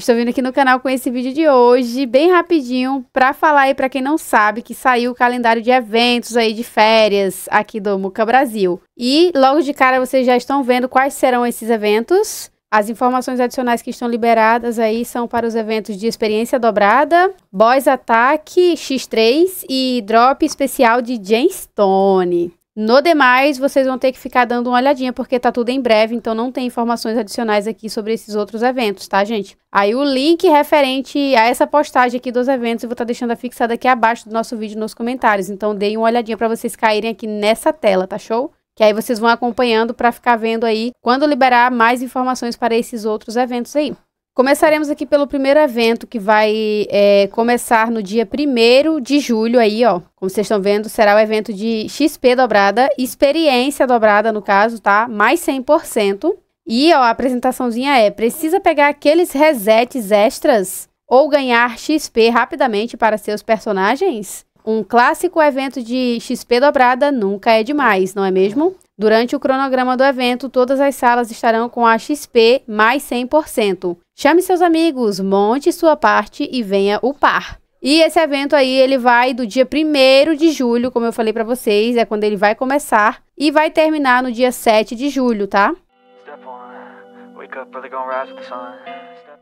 Estou vindo aqui no canal com esse vídeo de hoje, bem rapidinho, para falar aí para quem não sabe que saiu o calendário de eventos aí de férias aqui do Muca Brasil. E logo de cara vocês já estão vendo quais serão esses eventos. As informações adicionais que estão liberadas aí são para os eventos de experiência dobrada, Boys Attack X3 e drop especial de Jane Stone. No demais, vocês vão ter que ficar dando uma olhadinha, porque tá tudo em breve, então não tem informações adicionais aqui sobre esses outros eventos, tá, gente? Aí o link referente a essa postagem aqui dos eventos eu vou estar tá deixando fixado aqui abaixo do nosso vídeo nos comentários, então deem uma olhadinha para vocês caírem aqui nessa tela, tá show? Que aí vocês vão acompanhando para ficar vendo aí quando liberar mais informações para esses outros eventos aí. Começaremos aqui pelo primeiro evento que vai é, começar no dia 1 de julho aí, ó. Como vocês estão vendo, será o evento de XP dobrada, experiência dobrada no caso, tá? Mais 100%. E ó, a apresentaçãozinha é: precisa pegar aqueles resets extras ou ganhar XP rapidamente para seus personagens? Um clássico evento de XP dobrada nunca é demais, não é mesmo? Durante o cronograma do evento, todas as salas estarão com a XP mais 100%. Chame seus amigos, monte sua parte e venha o par. E esse evento aí, ele vai do dia 1 de julho, como eu falei para vocês, é quando ele vai começar e vai terminar no dia 7 de julho, tá?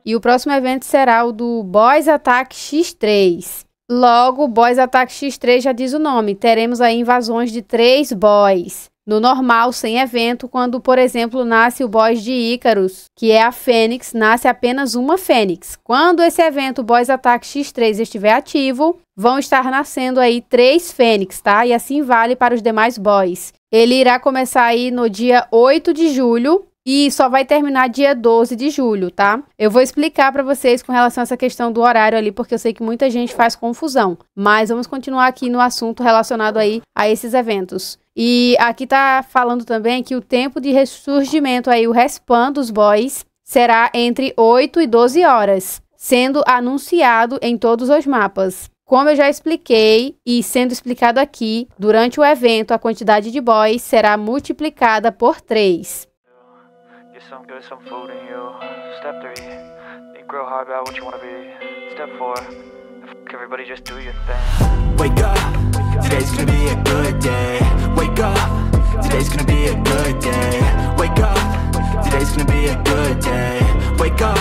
E o próximo evento será o do Boys Attack X3. Logo, Boys Attack X3 já diz o nome. Teremos aí invasões de três boys no normal, sem evento, quando, por exemplo, nasce o boss de Ícaros, que é a fênix, nasce apenas uma fênix. Quando esse evento boss ataque X3 estiver ativo, vão estar nascendo aí três fênix, tá? E assim vale para os demais boys. Ele irá começar aí no dia 8 de julho e só vai terminar dia 12 de julho, tá? Eu vou explicar para vocês com relação a essa questão do horário ali, porque eu sei que muita gente faz confusão, mas vamos continuar aqui no assunto relacionado aí a esses eventos. E aqui tá falando também que o tempo de ressurgimento aí, o respawn dos boys, será entre 8 e 12 horas, sendo anunciado em todos os mapas. Como eu já expliquei e sendo explicado aqui, durante o evento a quantidade de boys será multiplicada por 3 some good, some food in you. Step three, think grow hard about what you wanna be. Step four, everybody just do your thing. Wake up, today's gonna be a good day. Wake up, today's gonna be a good day. Wake up, today's gonna be a good day. Wake up,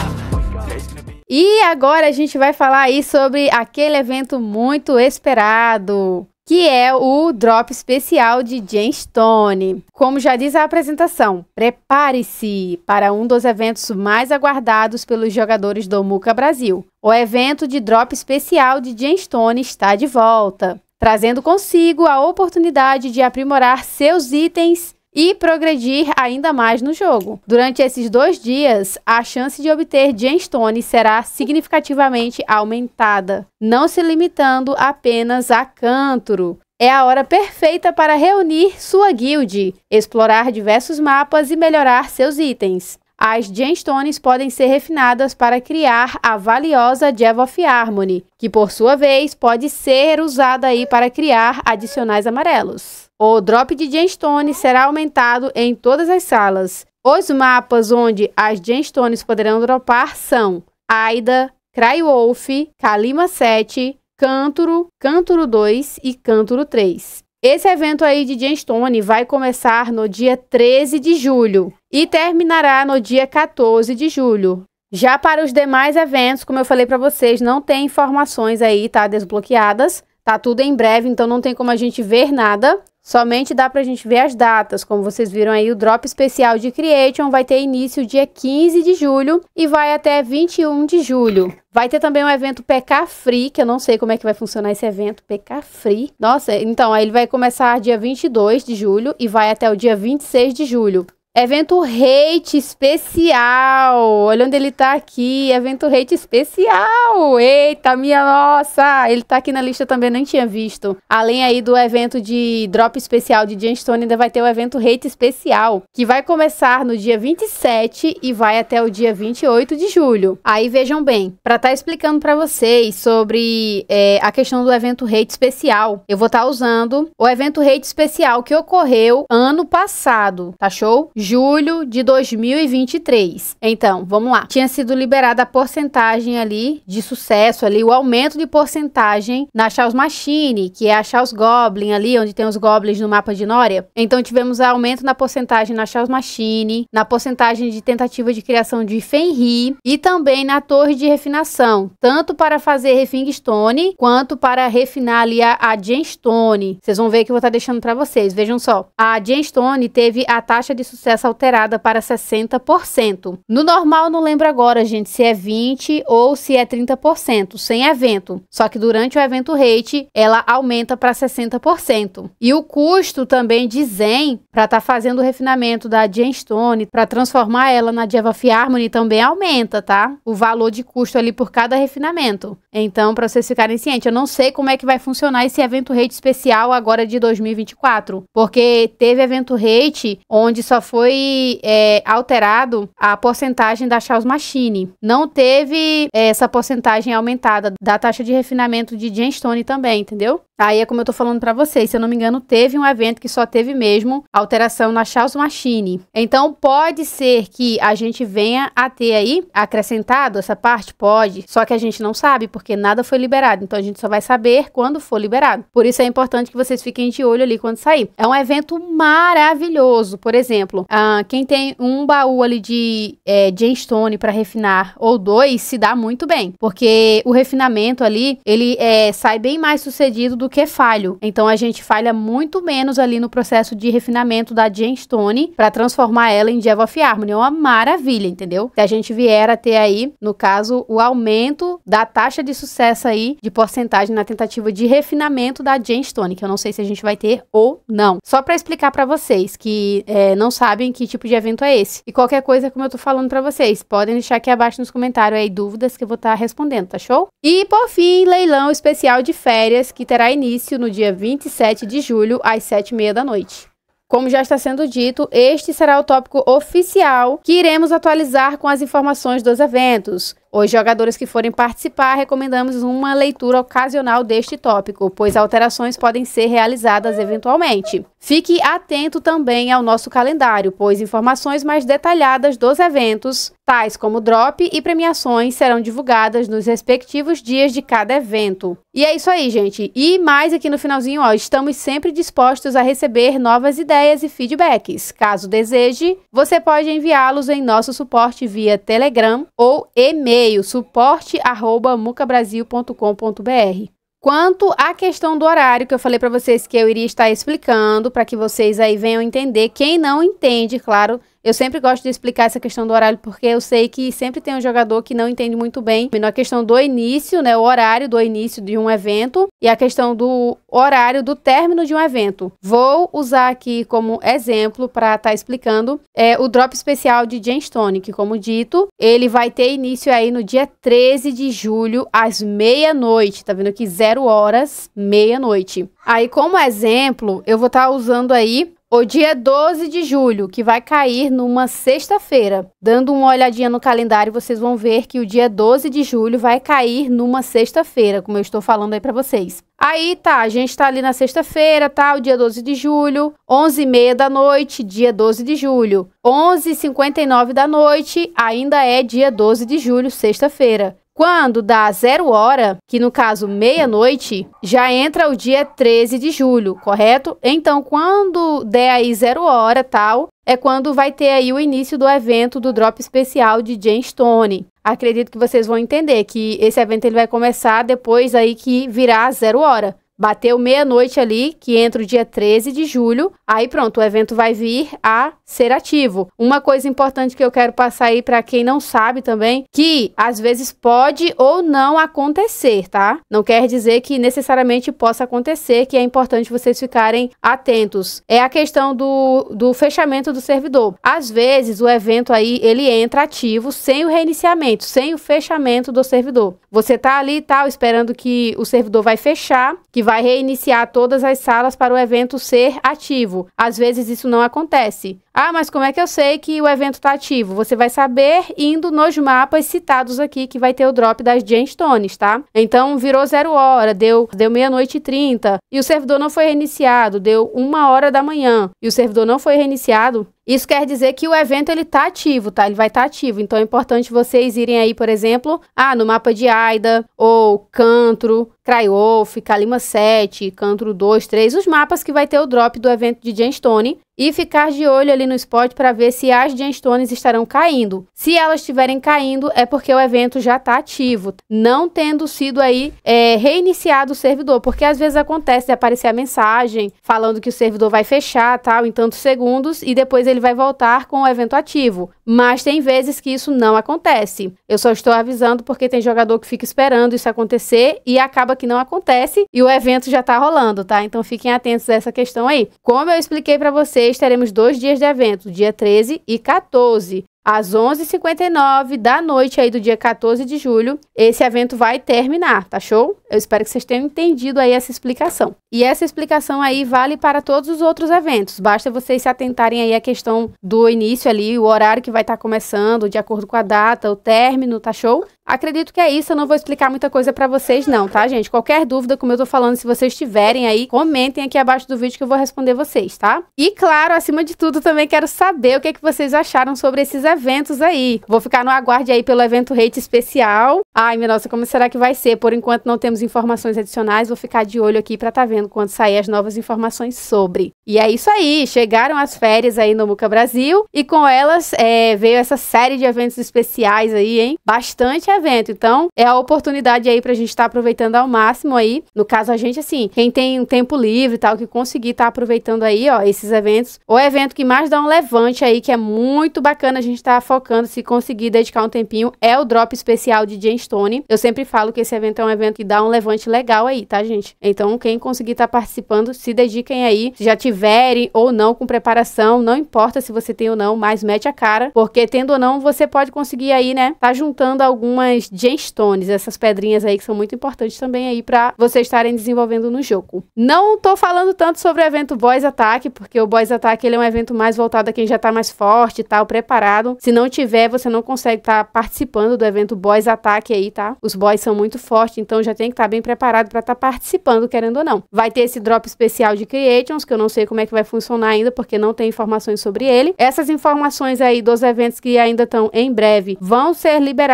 E agora a gente vai falar aí sobre aquele evento muito esperado que é o drop especial de James Stone. Como já diz a apresentação, prepare-se para um dos eventos mais aguardados pelos jogadores do Muca Brasil. O evento de drop especial de James Stone está de volta, trazendo consigo a oportunidade de aprimorar seus itens e progredir ainda mais no jogo. Durante esses dois dias, a chance de obter Genstone será significativamente aumentada, não se limitando apenas a Cântaro. É a hora perfeita para reunir sua guild, explorar diversos mapas e melhorar seus itens. As gemstones podem ser refinadas para criar a valiosa Jewel of Harmony, que por sua vez pode ser usada aí para criar adicionais amarelos. O drop de gemstones será aumentado em todas as salas. Os mapas onde as gemstones poderão dropar são Aida, Crywolf, Kalima 7, Cântoro, Cântoro 2 e Cântoro 3. Esse evento aí de Gemstone vai começar no dia 13 de julho e terminará no dia 14 de julho. Já para os demais eventos, como eu falei para vocês, não tem informações aí, tá? Desbloqueadas. Tá tudo em breve, então não tem como a gente ver nada. Somente dá para a gente ver as datas, como vocês viram aí, o drop especial de Creation vai ter início dia 15 de julho e vai até 21 de julho. Vai ter também um evento PK Free, que eu não sei como é que vai funcionar esse evento PK Free. Nossa, então, aí ele vai começar dia 22 de julho e vai até o dia 26 de julho. Evento Hate Especial. Olha onde ele tá aqui. Evento Hate Especial. Eita, minha nossa. Ele tá aqui na lista também, nem tinha visto. Além aí do evento de Drop Especial de Jan Stone, ainda vai ter o evento Hate Especial, que vai começar no dia 27 e vai até o dia 28 de julho. Aí vejam bem, pra estar tá explicando para vocês sobre é, a questão do evento Hate Especial, eu vou estar tá usando o evento Hate Especial que ocorreu ano passado, tá show? julho de 2023. Então, vamos lá. Tinha sido liberada a porcentagem ali de sucesso ali, o aumento de porcentagem na Charles Machine, que é a Charles Goblin ali, onde tem os goblins no mapa de Nória. Então, tivemos aumento na porcentagem na Charles Machine, na porcentagem de tentativa de criação de Fenrir e também na torre de refinação, tanto para fazer refing stone quanto para refinar ali a, a gemstone. Vocês vão ver que eu vou estar tá deixando para vocês. Vejam só. A gemstone teve a taxa de sucesso essa alterada para 60%. No normal, não lembro agora, gente, se é 20% ou se é 30%, sem evento. Só que durante o evento rate, ela aumenta para 60%. E o custo também de Zen, para estar tá fazendo o refinamento da Gemstone, para transformar ela na Devafy Harmony, também aumenta, tá? O valor de custo ali por cada refinamento. Então, para vocês ficarem cientes, eu não sei como é que vai funcionar esse evento rate especial agora de 2024, porque teve evento rate onde só foi foi é, alterado a porcentagem da Charles Machine. Não teve é, essa porcentagem aumentada da taxa de refinamento de Genstone também, entendeu? Aí é como eu tô falando para vocês, se eu não me engano, teve um evento que só teve mesmo alteração na Charles Machine. Então pode ser que a gente venha a ter aí acrescentado essa parte, pode, só que a gente não sabe porque nada foi liberado. Então a gente só vai saber quando for liberado. Por isso é importante que vocês fiquem de olho ali quando sair. É um evento maravilhoso, por exemplo, ah, quem tem um baú ali de é, gemstone para refinar ou dois, se dá muito bem. Porque o refinamento ali, ele é, sai bem mais sucedido do que falho. Então a gente falha muito menos ali no processo de refinamento da gemstone para transformar ela em Jeff of Harmony. É uma maravilha, entendeu? Se a gente vier a ter aí, no caso, o aumento da taxa de sucesso aí, de porcentagem na tentativa de refinamento da gemstone, que eu não sei se a gente vai ter ou não. Só para explicar para vocês que é, não sabe sabem que tipo de evento é esse. E qualquer coisa, como eu tô falando para vocês, podem deixar aqui abaixo nos comentários aí dúvidas que eu vou estar tá respondendo, tá show? E por fim, leilão especial de férias que terá início no dia 27 de julho às 7h30 da noite. Como já está sendo dito, este será o tópico oficial que iremos atualizar com as informações dos eventos. Os jogadores que forem participar, recomendamos uma leitura ocasional deste tópico, pois alterações podem ser realizadas eventualmente. Fique atento também ao nosso calendário, pois informações mais detalhadas dos eventos, tais como drop e premiações, serão divulgadas nos respectivos dias de cada evento. E é isso aí, gente. E mais aqui no finalzinho, ó, estamos sempre dispostos a receber novas ideias e feedbacks. Caso deseje, você pode enviá-los em nosso suporte via Telegram ou e-mail e-mail suporte@mucabrasil.com.br. Quanto à questão do horário que eu falei para vocês que eu iria estar explicando para que vocês aí venham entender, quem não entende, claro, eu sempre gosto de explicar essa questão do horário, porque eu sei que sempre tem um jogador que não entende muito bem a questão do início, né? O horário do início de um evento e a questão do horário do término de um evento. Vou usar aqui como exemplo para estar tá explicando é, o drop especial de Stone, que, como dito, ele vai ter início aí no dia 13 de julho, às meia-noite. Tá vendo aqui? Zero horas, meia-noite. Aí, como exemplo, eu vou estar tá usando aí o dia 12 de julho, que vai cair numa sexta-feira. Dando uma olhadinha no calendário, vocês vão ver que o dia 12 de julho vai cair numa sexta-feira, como eu estou falando aí para vocês. Aí tá, a gente tá ali na sexta-feira, tá? O dia 12 de julho, 11h30 da noite, dia 12 de julho. 11h59 da noite, ainda é dia 12 de julho, sexta-feira. Quando dá zero hora, que no caso meia-noite, já entra o dia 13 de julho, correto? Então, quando der aí zero hora tal, é quando vai ter aí o início do evento do drop especial de Jane Stone. Acredito que vocês vão entender que esse evento ele vai começar depois aí que virar zero hora. Bateu meia-noite ali, que entra o dia 13 de julho. Aí pronto, o evento vai vir a ser ativo. Uma coisa importante que eu quero passar aí para quem não sabe também, que às vezes pode ou não acontecer, tá? Não quer dizer que necessariamente possa acontecer, que é importante vocês ficarem atentos. É a questão do, do fechamento do servidor. Às vezes o evento aí ele entra ativo sem o reiniciamento, sem o fechamento do servidor. Você tá ali tal esperando que o servidor vai fechar, que vai reiniciar todas as salas para o evento ser ativo. Às vezes isso não acontece. Ah, mas como é que eu sei que o evento está ativo? Você vai saber indo nos mapas citados aqui, que vai ter o drop das gemstones, tá? Então, virou zero hora, deu, deu meia-noite e trinta, e o servidor não foi reiniciado, deu uma hora da manhã, e o servidor não foi reiniciado, isso quer dizer que o evento ele tá ativo, tá? Ele vai estar tá ativo. Então é importante vocês irem aí, por exemplo, ah, no mapa de Aida ou Cantro, Cryolf, Kalima 7, Cantro 2, 3, os mapas que vai ter o drop do evento de Genstone e ficar de olho ali no spot para ver se as gemstones estarão caindo. Se elas estiverem caindo, é porque o evento já está ativo, não tendo sido aí é, reiniciado o servidor, porque às vezes acontece de aparecer a mensagem falando que o servidor vai fechar tal em tantos segundos e depois ele vai voltar com o evento ativo. Mas tem vezes que isso não acontece. Eu só estou avisando porque tem jogador que fica esperando isso acontecer e acaba que não acontece e o evento já está rolando, tá? Então fiquem atentos a essa questão aí. Como eu expliquei para vocês mês teremos dois dias de evento, dia 13 e 14. Às 11h59 da noite aí do dia 14 de julho, esse evento vai terminar, tá show? Eu espero que vocês tenham entendido aí essa explicação. E essa explicação aí vale para todos os outros eventos. Basta vocês se atentarem aí à questão do início ali, o horário que vai estar tá começando, de acordo com a data, o término, tá show? Acredito que é isso, eu não vou explicar muita coisa para vocês não, tá, gente? Qualquer dúvida, como eu tô falando, se vocês tiverem aí, comentem aqui abaixo do vídeo que eu vou responder vocês, tá? E claro, acima de tudo, também quero saber o que é que vocês acharam sobre esses eventos aí. Vou ficar no aguarde aí pelo evento rate especial. Ai, minha nossa, como será que vai ser? Por enquanto não temos informações adicionais, vou ficar de olho aqui para tá vendo quando sair as novas informações sobre. E é isso aí, chegaram as férias aí no Muca Brasil e com elas é, veio essa série de eventos especiais aí, hein? Bastante evento. Então, é a oportunidade aí pra gente estar tá aproveitando ao máximo aí. No caso, a gente, assim, quem tem um tempo livre e tal, que conseguir estar tá aproveitando aí, ó, esses eventos. O evento que mais dá um levante aí, que é muito bacana, a gente tá focando, se conseguir dedicar um tempinho, é o Drop Especial de Jane Stone. Eu sempre falo que esse evento é um evento que dá um levante legal aí, tá, gente? Então, quem conseguir estar tá participando, se dediquem aí. Se já tiverem ou não com preparação, não importa se você tem ou não, mas mete a cara, porque tendo ou não, você pode conseguir aí, né, tá juntando alguma umas gemstones, essas pedrinhas aí que são muito importantes também aí para vocês estarem desenvolvendo no jogo. Não tô falando tanto sobre o evento boys Attack, porque o boys Attack ele é um evento mais voltado a quem já tá mais forte e tal, preparado. Se não tiver, você não consegue estar tá participando do evento boys Attack aí, tá? Os boys são muito fortes, então já tem que estar tá bem preparado para estar tá participando, querendo ou não. Vai ter esse drop especial de Creations, que eu não sei como é que vai funcionar ainda, porque não tem informações sobre ele. Essas informações aí dos eventos que ainda estão em breve vão ser liberadas.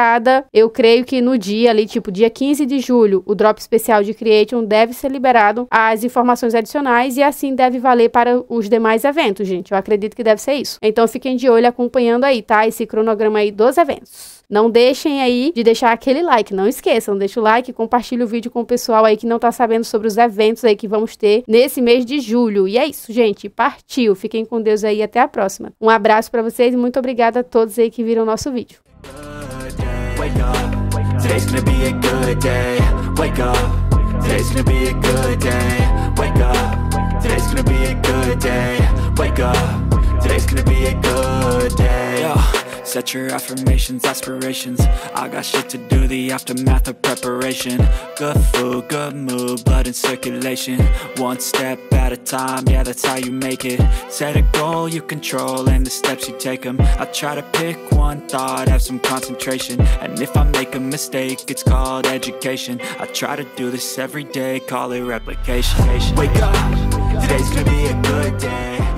Eu eu creio que no dia ali, tipo dia 15 de julho, o drop especial de Creation deve ser liberado as informações adicionais e assim deve valer para os demais eventos, gente. Eu acredito que deve ser isso. Então fiquem de olho acompanhando aí, tá? Esse cronograma aí dos eventos. Não deixem aí de deixar aquele like, não esqueçam, deixa o like, compartilha o vídeo com o pessoal aí que não tá sabendo sobre os eventos aí que vamos ter nesse mês de julho. E é isso, gente, partiu. Fiquem com Deus aí até a próxima. Um abraço para vocês e muito obrigada a todos aí que viram o nosso vídeo. wake up, today's gonna be a good day Wake up, today's gonna be a good day Wake up, today's gonna be a good day Wake up, today's gonna be a good day Set your affirmations, aspirations I got shit to do, the aftermath of preparation Good food, good mood, blood in circulation One step at a time, yeah that's how you make it Set a goal you control and the steps you take them I try to pick one thought, have some concentration And if I make a mistake, it's called education I try to do this every day, call it replication Wake up, today's gonna be a good day